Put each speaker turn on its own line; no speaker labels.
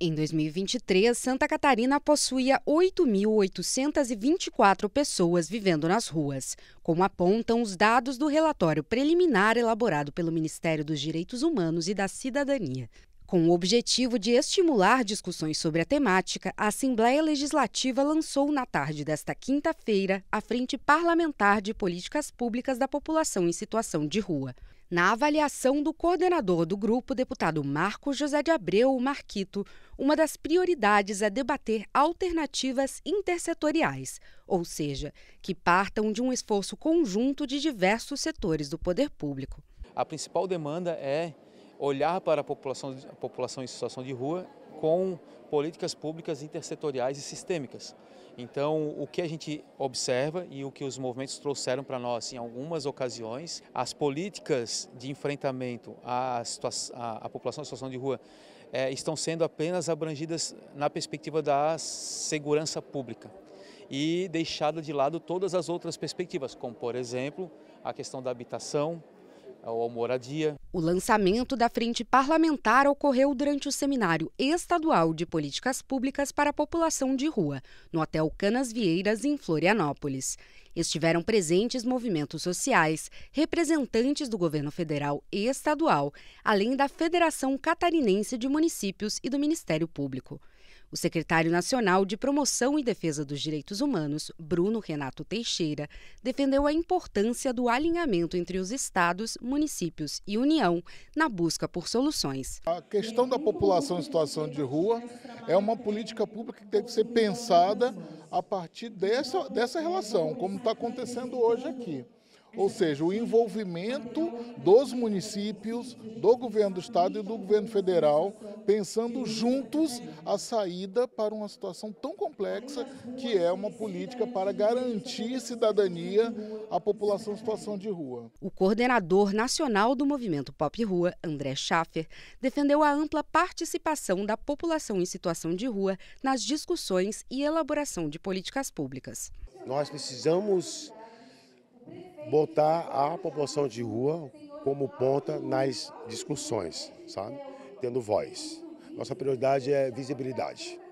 Em 2023, Santa Catarina possuía 8.824 pessoas vivendo nas ruas, como apontam os dados do relatório preliminar elaborado pelo Ministério dos Direitos Humanos e da Cidadania. Com o objetivo de estimular discussões sobre a temática, a Assembleia Legislativa lançou na tarde desta quinta-feira a Frente Parlamentar de Políticas Públicas da População em Situação de Rua. Na avaliação do coordenador do grupo, deputado Marco José de Abreu Marquito, uma das prioridades é debater alternativas intersetoriais, ou seja, que partam de um esforço conjunto de diversos setores do poder público.
A principal demanda é olhar para a população, a população em situação de rua com políticas públicas intersetoriais e sistêmicas. Então, o que a gente observa e o que os movimentos trouxeram para nós em algumas ocasiões, as políticas de enfrentamento à, à população em situação de rua é, estão sendo apenas abrangidas na perspectiva da segurança pública e deixada de lado todas as outras perspectivas, como, por exemplo, a questão da habitação, ou moradia.
O lançamento da Frente Parlamentar ocorreu durante o Seminário Estadual de Políticas Públicas para a População de Rua, no Hotel Canas Vieiras, em Florianópolis. Estiveram presentes movimentos sociais, representantes do governo federal e estadual, além da Federação Catarinense de Municípios e do Ministério Público. O secretário nacional de Promoção e Defesa dos Direitos Humanos, Bruno Renato Teixeira, defendeu a importância do alinhamento entre os estados, municípios e União na busca por soluções.
A questão da população em situação de rua é uma política pública que tem que ser pensada a partir dessa, dessa relação, como está acontecendo hoje aqui ou seja, o envolvimento dos municípios, do governo do estado e do governo federal, pensando juntos a saída para uma situação tão complexa que é uma política para
garantir cidadania à população em situação de rua. O coordenador nacional do movimento Pop Rua, André Schaffer, defendeu a ampla participação da população em situação de rua nas discussões e elaboração de políticas públicas. Nós
precisamos botar a população de rua como ponta nas discussões, sabe? Tendo voz. Nossa prioridade é visibilidade.